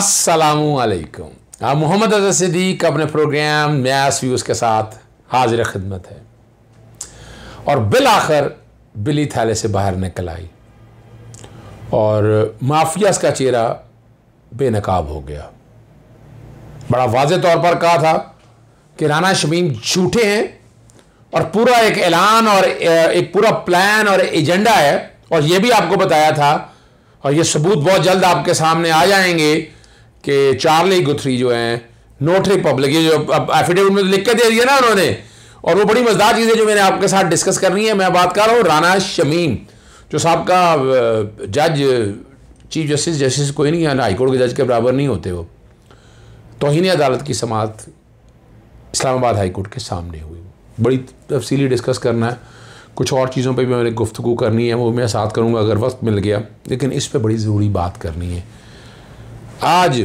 हाँ मोहम्मद अजर सदीक अपने प्रोग्राम मैस व्यूज़ के साथ हाजिर खदमत है और बिल आखिर बिली थैले से बाहर निकल आई और माफियास का चेहरा बेनकाब हो गया बड़ा वाज तौर पर कहा था कि राना शमीम झूठे हैं और पूरा एक ऐलान और एक पूरा प्लान और एजेंडा है और यह भी आपको बताया था और ये सबूत बहुत जल्द आपके सामने आ जाएंगे कि चार्ली गुथरी जो है नोट रिपब्लिक ये जो अब एफिडेविट में तो लिख के दे दिया ना उन्होंने और वो बड़ी मजदार चीज़ें जो मैंने आपके साथ डिस्कस करनी है मैं बात कर रहा हूँ राना शमीम जो साहब का जज चीफ जस्टिस जस्टिस कोई नहीं है ना हाईकोर्ट के जज के बराबर नहीं होते वो तोहनी अदालत की समात इस्लामाबाद हाईकोर्ट के सामने हुई बड़ी तफसीली डिस्कस करना है कुछ और चीज़ों पे भी मैंने गुफ्तु करनी है वो मैं साथ करूँगा अगर वक्त मिल गया लेकिन इस पर बड़ी ज़रूरी बात करनी है आज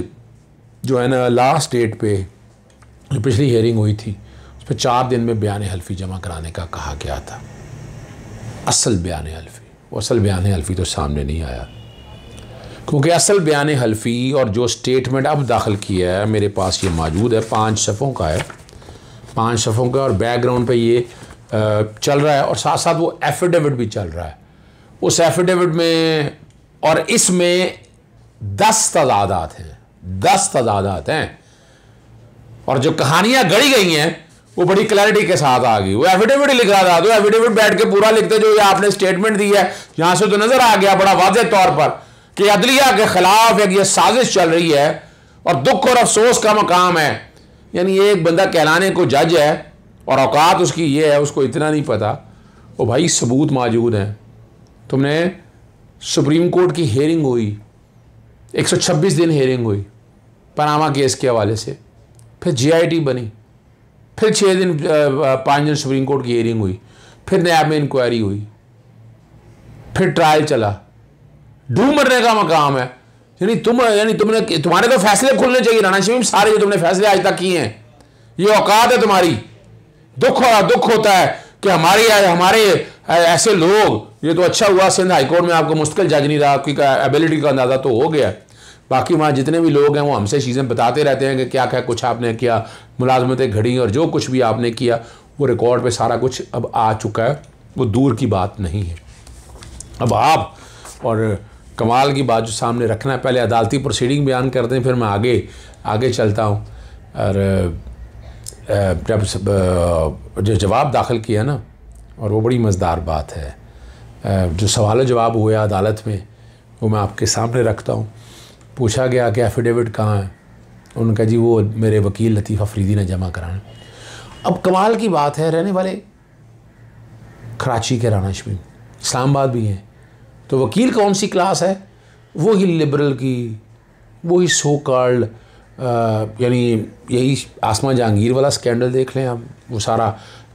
जो है ना लास्ट डेट पे जो पिछली हेयरिंग हुई थी उस पर चार दिन में बयान हल्फी जमा कराने का कहा गया था असल बयान हल्फी वो असल बयान हल्फी तो सामने नहीं आया क्योंकि असल बयान हल्फी और जो स्टेटमेंट अब दाखिल किया है मेरे पास ये मौजूद है पाँच शफ़ों का है पाँच शफ़ों का और बैकग्राउंड पे ये चल रहा है और साथ साथ वो एफिडेविट भी चल रहा है उस एफिडेविट में और इसमें दस तजादात हैं दस तजादात हैं और जो कहानियां गढ़ी गई हैं वो बड़ी क्लैरिटी के साथ आ गई वो एफिडेविट लिख रहा था तो एफिडेविट बैठ के पूरा लिखते जो ये आपने स्टेटमेंट दी है यहां से तो नजर आ गया बड़ा वाजे तौर पर कि अदलिया के खिलाफ एक ये साजिश चल रही है और दुख और अफसोस का मकाम है यानी ये एक बंदा कहलाने को जज है और औकात उसकी ये है उसको इतना नहीं पता वो भाई सबूत मौजूद हैं तुमने सुप्रीम कोर्ट की हेयरिंग हुई 126 दिन हेयरिंग हुई पनामा केस के हवाले से फिर जीआईटी बनी फिर छः दिन पाँच दिन सुप्रीम कोर्ट की हेयरिंग हुई फिर नया में इंक्वायरी हुई फिर ट्रायल चला डू मरने का मकाम है यानी तुम यानी तुमने तुम्हारे तो फैसले खुलने चाहिए राणा शिविम सारे जो तुमने फैसले आज तक किए हैं ये औकात है तुम्हारी दुख हो दुख होता है कि हमारे हमारे ऐसे लोग ये तो अच्छा हुआ सिंध हाईकोर्ट में आपको मुश्किल जज नहीं रहा आपकी एबिलिटी का अंदाजा तो हो गया बाकी वहाँ जितने भी लोग हैं वो हमसे चीज़ें बताते रहते हैं कि क्या क्या कुछ आपने किया मुलाजमतें घड़ी और जो कुछ भी आपने किया वो रिकॉर्ड पे सारा कुछ अब आ चुका है वो दूर की बात नहीं है अब आप और कमाल की बात जो सामने रखना है पहले अदालती प्रोसीडिंग बयान करते हैं फिर मैं आगे आगे चलता हूँ और जब जो जवाब दाखिल किया ना और वो बड़ी मज़ेदार बात है जो सवाल जवाब हुए अदालत में वो मैं आपके सामने रखता हूँ पूछा गया कि एफिडेविट कहाँ है उन्होंने कहा जी वो मेरे वकील लतीफ़ अफरीदी ने जमा कराना अब कमाल की बात है रहने वाले कराची के राना शमीम इस्लामाबाद भी हैं तो वकील कौन सी क्लास है वही लिबरल की वही सो कॉल्ड यानी यही आसमा जहांगीर वाला स्कैंडल देख लें आप वो सारा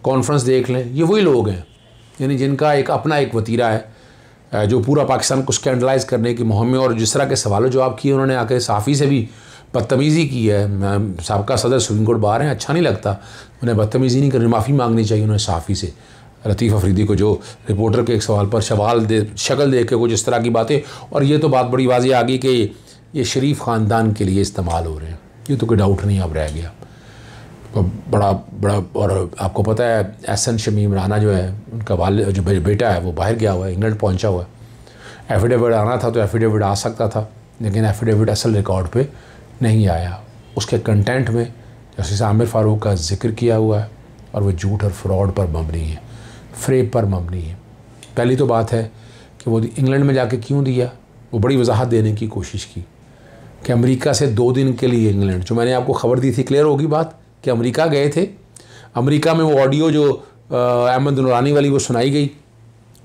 कॉन्फ्रेंस देख लें ये वही लोग हैं यानी जिनका एक अपना एक वतीरा है जो पूरा पाकिस्तान को स्कैंडलाइज करने की मुहिम में और जिस तरह के सवालों जवाब किए उन्होंने आके साफ़ी से भी बदतमीज़ी की है सबका सदर सुप्रीम कोर्ट बाहर हैं अच्छा नहीं लगता उन्हें बदतमीज़ी नहीं करनी माफ़ी मांगनी चाहिए उन्हें साफ़ी से लतीफ़ अफरीदी को जो रिपोर्टर के एक सवाल पर सवाल दे शक्ल दे के कुछ इस तरह की बातें और ये तो बात बड़ी वाजी आ गई कि ये शरीफ ख़ानदान के लिए इस्तेमाल हो रहे हैं ये तो कोई डाउट नहीं अब रह गया तो बड़ा बड़ा और आपको पता है एहसन शमीम राना जो है उनका वाल जो बेटा है वो बाहर गया हुआ है इंग्लैंड पहुंचा हुआ है एफिडेविट आना था तो एफिडेविट आ सकता था लेकिन एफिडेविट असल रिकॉर्ड पे नहीं आया उसके कंटेंट में जैसे आमिर फारूक का जिक्र किया हुआ है और वो झूठ और फ्रॉड पर मबनी है फ्रेप पर मबनी है पहली तो बात है कि वो इंग्लैंड में जा क्यों दिया वो बड़ी वजाहत देने की कोशिश की कि अमरीका से दो दिन के लिए इंग्लैंड जो मैंने आपको खबर दी थी क्लियर होगी बात कि अमेरिका गए थे अमेरिका में वो ऑडियो जो अहमद नूरानी वाली वो सुनाई गई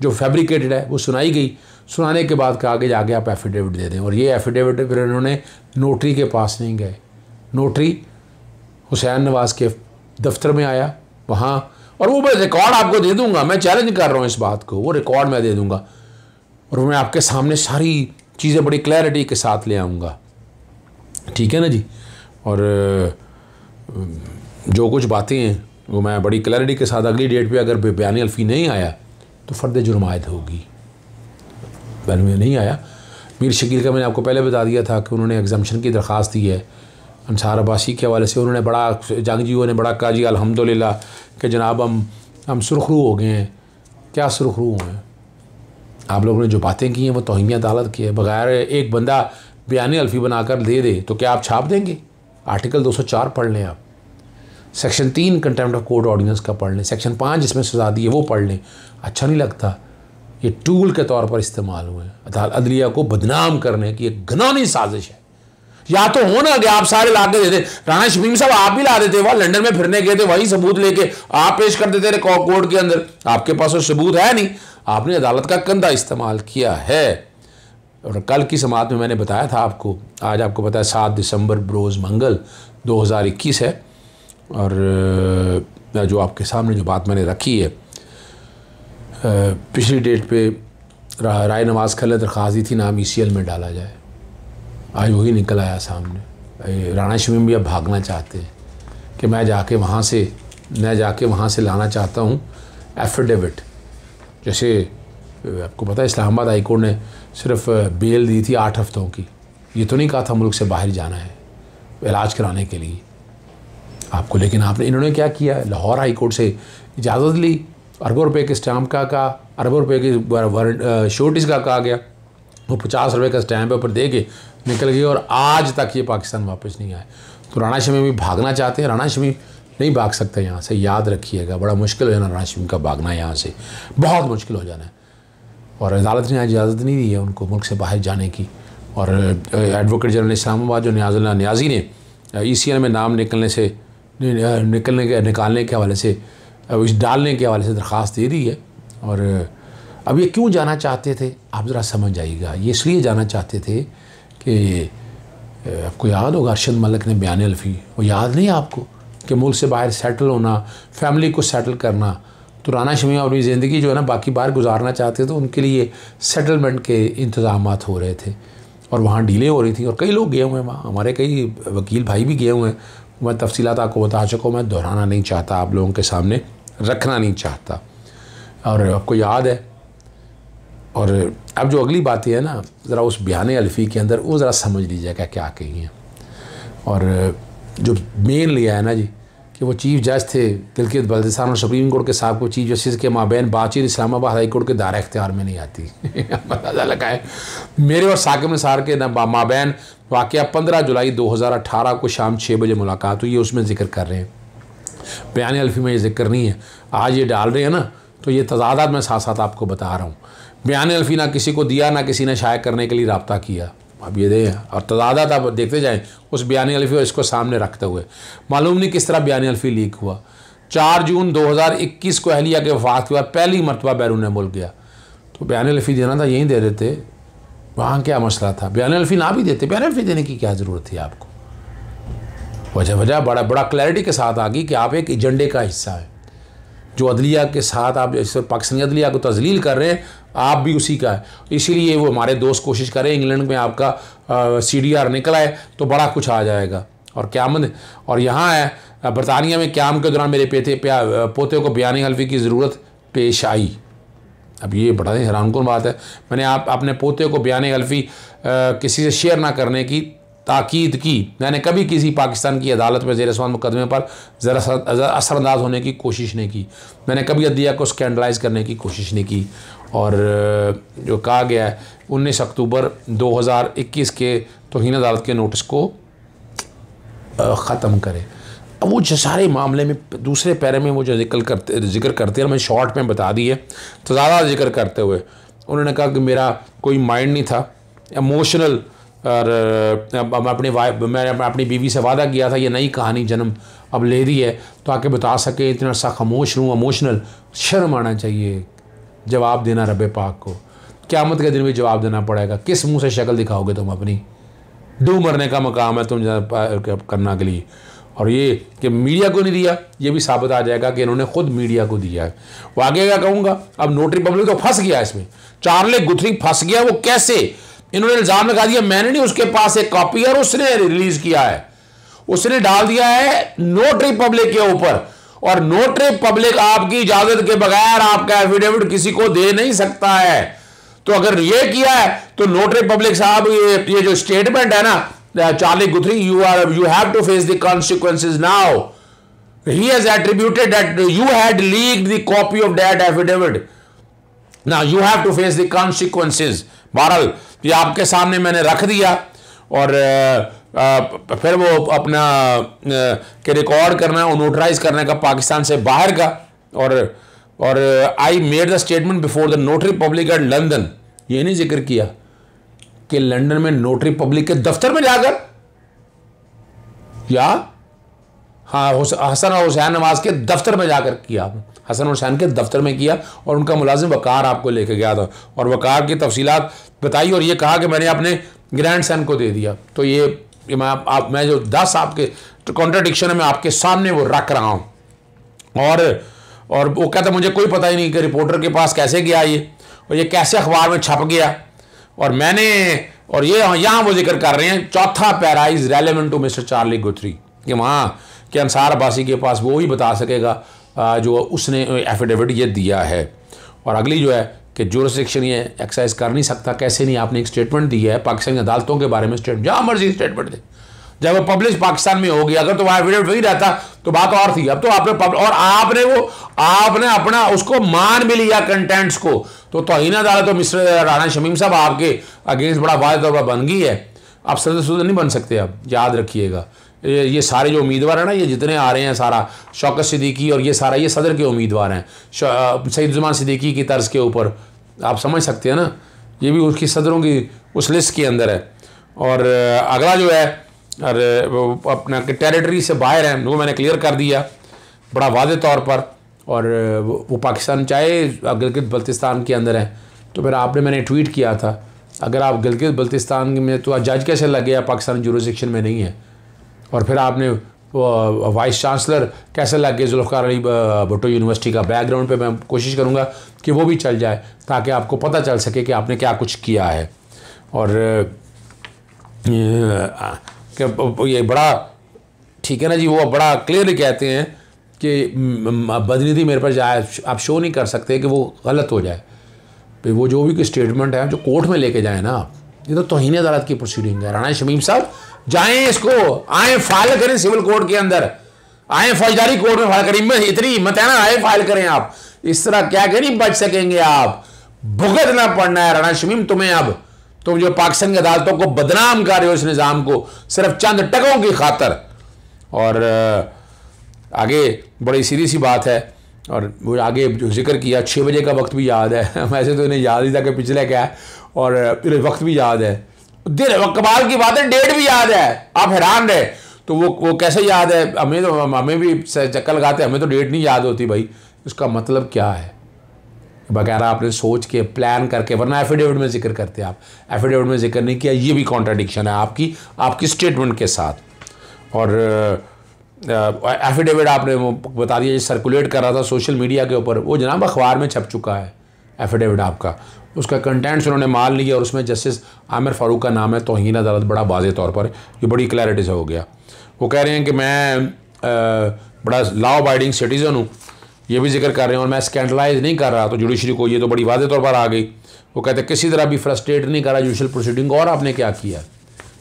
जो फैब्रिकेटेड है वो सुनाई गई सुनाने के बाद कहा कि जाके आप एफिडेविट दे दें और ये एफिडेविट फिर इन्होंने नोटरी के पास नहीं गए नोटरी हुसैन नवाज़ के दफ्तर में आया वहाँ और वो मैं रिकॉर्ड आपको दे दूंगा मैं चैलेंज कर रहा हूँ इस बात को वो रिकॉर्ड मैं दे दूंगा और मैं आपके सामने सारी चीज़ें बड़ी क्लैरिटी के साथ ले आऊँगा ठीक है ना जी और जो कुछ बातें हैं वो मैं बड़ी क्लैरिटी के साथ अगली डेट पे अगर बयान अल्फी नहीं आया तो फ़र्द जुर्मायद होगी बयान में नहीं आया मीर शकील का मैंने आपको पहले बता दिया था कि उन्होंने एग्जामेशन की दरख्वास्त दी है अनसार अब्बासी के हवाले से उन्होंने बड़ा जी ने बड़ा कहा जी अलहमदिल्ला कि जनाब हम हम सुरखरू हो गए हैं क्या सुरखरू हैं आप लोगों ने जो बातें की हैं वो तोहनी अदालत की है बगैर एक बंदा बयान अल्फी बनाकर दे दे तो क्या आप छाप देंगे आर्टिकल 204 पढ़ लें आप सेक्शन तीन कंटेम्प्ट ऑफ कोर्ट ऑर्डिनेंस का पढ़ लें सेक्शन पाँच जिसमें सजा दी है वो पढ़ लें अच्छा नहीं लगता ये टूल के तौर पर इस्तेमाल हुए अदाल अदलिया को बदनाम करने की एक घनौनी साजिश है या तो हो ना गया आप सारे ला के देते राणा शमीम साहब आप भी ला देते वह लंदन में फिरने गए थे वही सबूत लेके आप पेश कर देते कोर्ट के अंदर आपके पास वो सबूत है नहीं आपने अदालत का कंधा इस्तेमाल किया है और कल की समात में मैंने बताया था आपको आज आपको पता है सात दिसंबर बरोज़ मंगल 2021 है और जो आपके सामने जो बात मैंने रखी है पिछली डेट पे राय नवाज़ खल दरख्वास्त दी थी नाम ई e में डाला जाए आज वही निकल आया सामने राणा शिविम भी अब भागना चाहते हैं कि मैं जाके वहाँ से मैं जाके वहाँ से लाना चाहता हूँ एफिडेविट जैसे आपको पता है इस्लामाबाद हाईकोर्ट ने सिर्फ बेल दी थी आठ हफ्तों की ये तो नहीं कहा था मुल्क से बाहर जाना है इलाज कराने के लिए आपको लेकिन आपने इन्होंने क्या किया लाहौर हाई कोर्ट से इजाज़त ली अरबों रुपए के स्टैम्प का कहा अरबों रुपए की श्योरिटीज़ का कहा गया वो पचास रुपए का स्टैम्प ऊपर दे के निकल गए और आज तक ये पाकिस्तान वापस नहीं आए तो राणा शमी भी भागना चाहते हैं राणा शमी नहीं भाग सकते यहाँ से याद रखिएगा बड़ा मुश्किल हो जाना राना शमी का भागना यहाँ से बहुत मुश्किल हो जाना है और अदालत ने इजाज़त नहीं दी है उनको मुल्क से बाहर जाने की और एडवोकेट जनरल इस्लामाबाद जो न्याजुल्ला न्याजी ने ई सी एल में नाम निकलने से निकलने के निकालने के हवाले से इस डालने के हवाले से दरख्वास्त दे दी है और अब ये क्यों जाना चाहते थे आप ज़रा समझ आइएगा ये इसलिए जाना चाहते थे कि आपको याद होगा अरशद मलिक ने बयान अल्फी वो याद नहीं आपको कि मुल्क से बाहर सेटल होना फैमिली को सेटल करना तो राना शमीम अपनी ज़िंदगी जो है ना बाकी बार गुजारना चाहते थे तो उनके लिए सेटलमेंट के इंतज़ाम हो रहे थे और वहाँ डीले हो रही थी और कई लोग गए हुए हैं वहाँ हमारे कई वकील भाई भी गए हुए हैं मैं तफसीत आपको बता चुका हूँ मैं दोहराना नहीं चाहता आप लोगों के सामने रखना नहीं चाहता और आपको याद है और अब जो अगली बातें हैं ना ज़रा उस बयान अल्फ़ी के अंदर वो ज़रा समझ लीजिएगा क्या कही हैं और जो मेन लिया है ना जी कि वो चीफ जज थे गिलगित बल्तिस्तान और सुप्रीम कोर्ट के साहब को चीफ जस्टिस के माबेन बातचीत इस्लामाबाद हाई कोर्ट के दायरा इख्तियार में नहीं आती अंदाजा लगाए मेरे और साकिब निसार के माबेन वाक़ पंद्रह जुलाई दो हज़ार अठारह को शाम छः बजे मुलाकात हुई है उसमें जिक्र कर रहे हैं बयान अल्फी में ये जिक्र नहीं है आज ये डाल रहे हैं ना तो ये तजादा मैं साथ साथ आपको बता रहा हूँ बयान अल्फी ना किसी को दिया ना किसी ने शाये करने के लिए रबता किया अब ये दे और तदादा आप देखते जाएं उस बयान अल्फी और इसको सामने रखते हुए मालूम नहीं किस तरह बयान अल्फी लीक हुआ चार जून 2021 को अहलिया के वफात के बाद पहली मरतबा बैरून मुल गया तो बयान अल्फी देना था यहीं दे देते वहाँ क्या मसला था बयान अल्फी ना भी देते बयान अल्फी देने की क्या ज़रूरत थी आपको वजह वजह बड़ा बड़ा क्लैरिटी के साथ आ गई कि आप एक एजेंडे का हिस्सा हैं जो अदलिया के साथ आप जैसे पाकिस्तानी अदलिया को तजलील कर रहे हैं आप भी उसी का है इसीलिए वो हमारे दोस्त कोशिश करें इंग्लैंड में आपका सी डी आर निकला है तो बड़ा कुछ आ जाएगा और क्यामद और यहाँ है बरतानिया में क्याम के दौरान मेरे पेते पोते को बयान हल्फी की ज़रूरत पेश आई अब ये बड़ा ही हैरान बात है मैंने आप अपने पोते को बयान हल्फी किसी से शेयर ना करने की ताकीद की मैंने कभी किसी पाकिस्तान की अदालत में जेरसवान मुकदमे पर ज़रा असरअंदाज होने की कोशिश नहीं की मैंने कभी अदिया को स्कैंडलाइज करने की कोशिश नहीं की और जो कहा गया है उन्नीस अक्टूबर 2021 के तोहन अदालत के नोटिस को ख़त्म करें अब वो जो सारे मामले में दूसरे पैरे में वो जो जिक्र करते जिक्र करते हैं मैंने शॉर्ट में बता दिए तो ज़्यादा जिक्र करते हुए उन्होंने कहा कि मेरा कोई माइंड नहीं था इमोशनल और अब अपने मैंने अपनी बीवी से वादा किया था ये नई कहानी जन्म अब ले रही है तो आके बता सके इतना सा खामोश हूँ इमोशनल शर्म आना चाहिए जवाब देना रब पाक को क़्यामत के दिन भी जवाब देना पड़ेगा किस मुंह से शक्ल दिखाओगे तुम अपनी डू मरने का मकाम है तुम करना के लिए और ये कि मीडिया को नहीं दिया ये भी साबित आ जाएगा कि इन्होंने खुद मीडिया को दिया है वो आगे क्या कहूँगा अब नोटरी पब्लिक तो फंस गया इसमें चार्ले गुथरी फंस गया वो कैसे इन्होंने इल्ज़ाम लगा दिया मैंने नहीं उसके पास एक कॉपी है और उसने रिलीज़ किया है उसने डाल दिया है नोट रिपब्लिक के ऊपर और नोट रिपब्लिक आपकी इजाज़त के बगैर आपका एफिडेविट किसी को दे नहीं सकता है तो अगर ये किया है तो नोटरी पब्लिक साहब ये ये जो स्टेटमेंट है ना Charlie Guthrie you are you have to face the consequences now he has attributed that you had leaked the copy of that affidavit now you have to face the consequences बहरहाल तो ये आपके सामने मैंने रख दिया और आ, फिर वो अपना के रिकॉर्ड करना और नोटराइज करने का पाकिस्तान से बाहर का और और I made the statement before the notary public at London ये नहीं जिक्र किया कि लंदन में नोटरी पब्लिक के दफ्तर में जाकर या हाँ हसन और हुसैन नवाज के दफ्तर में जाकर किया आपने हसन हुसैन के दफ्तर में किया और उनका मुलाजिम वकार आपको लेके गया था और वकार की तफसी बताई और ये कहा कि मैंने अपने ग्रैंड सन को दे दिया तो ये, ये मैं आप, आप मैं जो दस आपके कॉन्ट्रडिक्शन है मैं आपके सामने वो रख रहा हूँ और और वो कहता मुझे कोई पता ही नहीं कि रिपोर्टर के पास कैसे गया ये और ये कैसे अखबार में छप गया और मैंने और ये यहाँ वो जिक्र कर रहे हैं चौथा para is relevant to mister Charlie Guthrie कि वहाँ कि अंसार अब्बासी के पास वो ही बता सकेगा जो उसने एफिडेविट ये दिया है और अगली जो है कि जोरिस्डिक्शन ये एक्सरसाइज कर नहीं सकता कैसे नहीं आपने एक स्टेटमेंट दिया है पाकिस्तान की अदालतों के बारे में स्टेट जहाँ मर्जी स्टेटमेंट दे जब वो पब्लिश पाकिस्तान में होगी अगर तो वह एफिडेविट वही रहता तो बात और थी अब तो आपने और आपने वो आपने अपना उसको मान भी लिया कंटेंट्स को तो तोहन अदालत तो मिस्टर राणा शमीम साहब आपके अगेंस्ट बड़ा वायदा बन गई है आप सुधर नहीं बन सकते आप याद रखिएगा ये सारे जो उम्मीदवार हैं ना ये जितने आ रहे हैं सारा शौकत सिद्दीकी और ये सारा ये सदर के उम्मीदवार हैं जुमान सिद्दीकी की तर्ज के ऊपर आप समझ सकते हैं ना ये भी उसकी सदरों की उस लिस्ट के अंदर है और अगला जो है अरे अपना के टेरिटरी से बाहर है वो मैंने क्लियर कर दिया बड़ा वादे तौर पर और वो पाकिस्तान चाहे गिलगित बल्तिस्तान के अंदर है तो फिर आपने मैंने ट्वीट किया था अगर आप गिलगित बल्तिस्तान में तो जज कैसे लग गया पाकिस्तान जुरोसेक्शन में नहीं है और फिर आपने वाइस चांसलर कैसे गए जुल्फ़ार अली भुट्टो यूनिवर्सिटी का बैकग्राउंड पे मैं कोशिश करूँगा कि वो भी चल जाए ताकि आपको पता चल सके कि आपने क्या कुछ किया है और ये बड़ा ठीक है ना जी वो बड़ा क्लियर कहते हैं कि बदनीति मेरे पर जाए आप शो नहीं कर सकते कि वो गलत हो जाए वो जो भी कोई स्टेटमेंट है जो कोर्ट में लेके जाए ना ये तो तोहनी अदालत की प्रोसीडिंग है राना शमीम साहब जाएं इसको आए फाइल करें सिविल कोर्ट के अंदर आए फौजदारी कोर्ट में फाइल करें हिम्मत इतनी हिम्मत है ना आए फाइल करें आप इस तरह क्या करें बच सकेंगे आप भुगतना पड़ना है राणा शमीम तुम्हें अब तुम जो पाकिस्तान की अदालतों को बदनाम कर रहे हो इस निज़ाम को सिर्फ चंद टकों की खातर और आगे बड़ी सीधी सी बात है और वो आगे जो जिक्र किया छः बजे का वक्त भी याद है वैसे तो इन्हें याद ही था कि पिछले क्या है और वक्त भी याद है दिन कमाल की बात है डेट भी याद है आप हैरान रहे तो वो वो कैसे याद है हमें तो हमें भी चक्कर लगाते हमें तो डेट नहीं याद होती भाई उसका मतलब क्या है बगैर आपने सोच के प्लान करके वरना एफिडेविट में जिक्र करते आप एफिडेविट में जिक्र नहीं किया ये भी कॉन्ट्राडिक्शन है आपकी आपकी स्टेटमेंट के साथ और एफिडेविट आपने वो बता दिया जो सर्कुलेट कर रहा था सोशल मीडिया के ऊपर वो जनाब अखबार में छप चुका है एफिडेविट आपका उसका कंटेंट्स उन्होंने मान लिया और उसमें जस्टिस आमिर फारूक का नाम है तोहन अदालत बड़ा वाज तौर पर ये बड़ी क्लैरिटी से हो गया वो कह रहे हैं कि मैं आ, बड़ा लॉ अबाइडिंग सिटीज़न हूँ ये भी जिक्र कर रहे हैं और मैं स्कैंडलाइज नहीं कर रहा तो जुडिशरी को ये तो बड़ी वाजे तौर पर आ गई वो कहते हैं किसी तरह भी फ्रस्ट्रेट नहीं करा जुडिशल प्रोसीडिंग और आपने क्या किया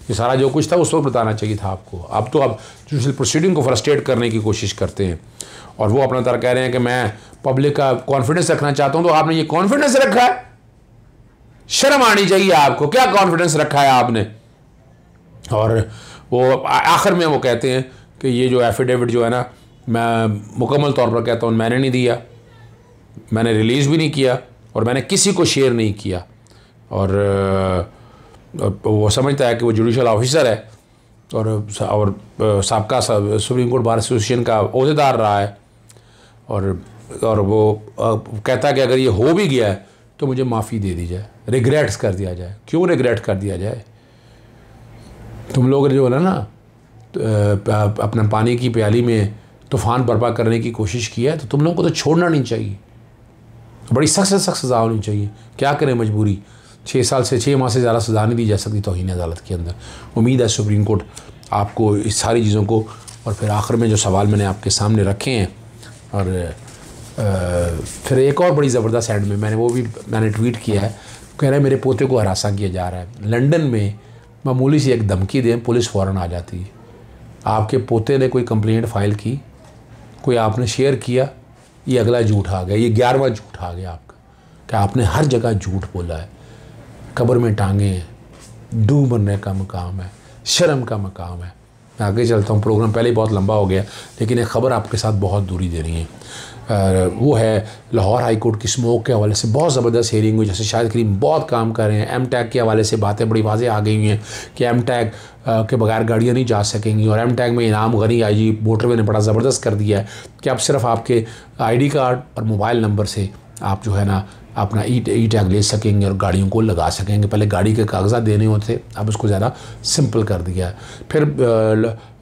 ये सारा जो कुछ था उस वक्त बताना चाहिए था आपको अब तो आप जुडिशल प्रोसीडिंग को फ्रस्ट्रेट करने की कोशिश करते हैं और वो अपना तरह कह रहे हैं कि मैं पब्लिक का कॉन्फिडेंस रखना चाहता हूँ तो आपने ये कॉन्फिडेंस रखा है शर्म आनी चाहिए आपको क्या कॉन्फिडेंस रखा है आपने और वो आखिर में वो कहते हैं कि ये जो एफिडेविट जो है ना मैं मुकम्मल तौर पर कहता हूँ मैंने नहीं दिया मैंने रिलीज़ भी नहीं किया और मैंने किसी को शेयर नहीं किया और वो समझता है कि वो जुडिशल ऑफिसर है और और सबका सुप्रीम कोर्ट बार एसोसिएशन का अहदेदार रहा है और और वो कहता है कि अगर ये हो भी गया है तो मुझे माफ़ी दे दी जाए रिग्रेट्स कर दिया जाए क्यों रिग्रेट कर दिया जाए तुम लोग जो है ना तो अपने पानी की प्याली में तूफ़ान बर्पा करने की कोशिश की है तो तुम लोगों को तो छोड़ना नहीं चाहिए बड़ी सख्त से सख्त सज़ा होनी चाहिए क्या करें मजबूरी छः साल से छः माह से ज़्यादा सज़ा नहीं दी जा सकती तोहनी अदालत के अंदर उम्मीद है सुप्रीम कोर्ट आपको इस सारी चीज़ों को और फिर आखिर में जो सवाल मैंने आपके सामने रखे हैं और आ, फिर एक और बड़ी ज़बरदस्त एंड में मैंने वो भी मैंने ट्वीट किया है कह रहे हैं मेरे पोते को हरासा किया जा रहा है लंदन में मामूली सी एक धमकी दें पुलिस फ़ौरन आ जाती है आपके पोते ने कोई कंप्लेंट फाइल की कोई आपने शेयर किया ये अगला झूठ आ गया ये ग्यारहवा झूठ आ गया आपका क्या आपने हर जगह झूठ बोला है कब्र में टांगे हैं डू बनने का मकाम है शर्म का मकाम है मैं आगे चलता हूँ प्रोग्राम पहले ही बहुत लंबा हो गया लेकिन एक ख़बर आपके साथ बहुत दूरी दे रही है वो है लाहौर हाई कोर्ट की स्मोक के हवाले से बहुत ज़बरदस्त हेयरिंग हुई जैसे शाहिद करीम बहुत काम कर रहे हैं एम टैग के हवाले से बातें बड़ी वाजे आ गई हुई हैं कि एम टैग के बगैर गाड़ियाँ नहीं जा सकेंगी और एम टैग में इनाम गनी आई जी वोटरवे ने बड़ा ज़बरदस्त कर दिया है कि आप सिर्फ आपके डी कार्ड और मोबाइल नंबर से आप जो है ना अपना ई ई टैग ले सकेंगे और गाड़ियों को लगा सकेंगे पहले गाड़ी के कागजात देने होते अब उसको ज़्यादा सिंपल कर दिया है फिर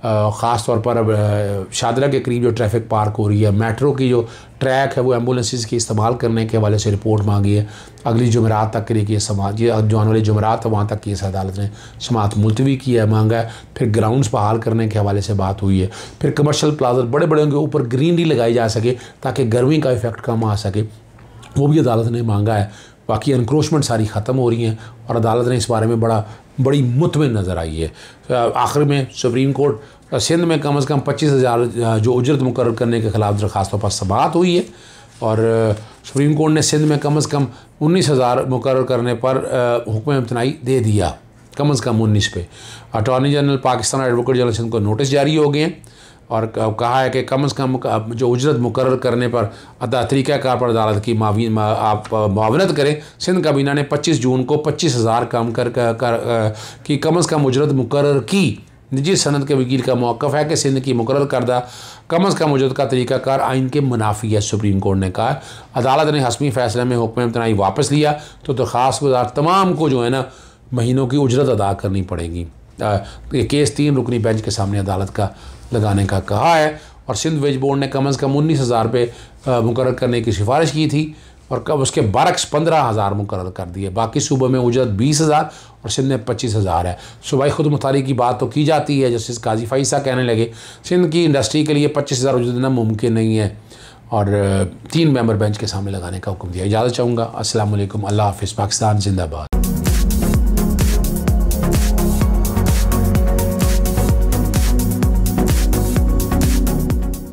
ख़ास तौर पर अब शादरा के करीब जो ट्रैफिक पार्क हो रही है मेट्रो की जो ट्रैक है वो एम्बुलेंसेज की इस्तेमाल करने के हवाले से रिपोर्ट मांगी है अगली जुमेरात तक के लिए ये समाज ये जो आने वाली जुमेरात है वहाँ तक की इस अदालत ने समात मुलतवी की है मांगा है फिर ग्राउंड्स बहाल करने के हवाले से बात हुई है फिर कमर्शल प्लाजा बड़े बड़े उनके ऊपर ग्रीनरी लगाई जा सके ताकि गर्मी का इफेक्ट कम आ सके वो भी अदालत ने मांगा है बाकी इनक्रोचमेंट सारी ख़त्म हो रही हैं और अदालत ने इस बारे में बड़ा बड़ी मुतमिन नज़र आई है आखिर में सुप्रीम कोर्ट सिंध में कम अज़ कम पच्चीस हज़ार जो उजरत मुकर करने के ख़िलाफ़ दरख्वास्तों पर समात हुई है और सुप्रीम कोर्ट ने सिंध में कम अज़ कम उन्नीस हज़ार मुकर करने पर हुक्म इम्तनाई दे दिया कम अज़ कम उन्नीस पे attorney general Pakistan advocate general Sindh को नोटिस जारी हो गए हैं और कहा है कि कम से कम जो उजरत मुकर करने पर तरीका कार पर अदालत की मावी मा, आप मावनत करें सिंध काबीना ने 25 जून को पच्चीस हज़ार कम कर, कर, कर की कम अज़ कम उजरत मुकर की निजी सनत के वकील का मौक़ है कि सिंध की मुकर करदा कम अज़ कम उजरत का तरीक़ाकार आइन के मुनाफी है सुप्रीम कोर्ट ने कहा अदालत ने हसमी फ़ैसले में हुक्म इम्तनाई वापस लिया तो दरख्वास्त तो गुजार तमाम को जो है ना महीनों की उजरत अदा करनी पड़ेगी ये केस तीन रुकनी बेंच के सामने अदालत का लगाने का कहा है और सिंध वेज बोर्ड ने कम अज़ कम उन्नीस हज़ार रुपये मुकर करने की सिफारिश की थी और कब उसके बरक्स पंद्रह हज़ार मुकर कर दिए बाकी सूबों में उजरत बीस हज़ार और सिंध में पच्चीस हज़ार है सूबाई खुद मुख्तारी की बात तो की जाती है जस्टिस काजी फ़ाइसा कहने लगे सिंध की इंडस्ट्री के लिए पच्चीस हज़ार उजरत देना मुमकिन नहीं है और तीन मेंबर बेंच के सामने लगाने का हुक्म दिया इजाज़त चाहूँगा असल अल्लाह हाफ़ पाकिस्तान जिंदाबाद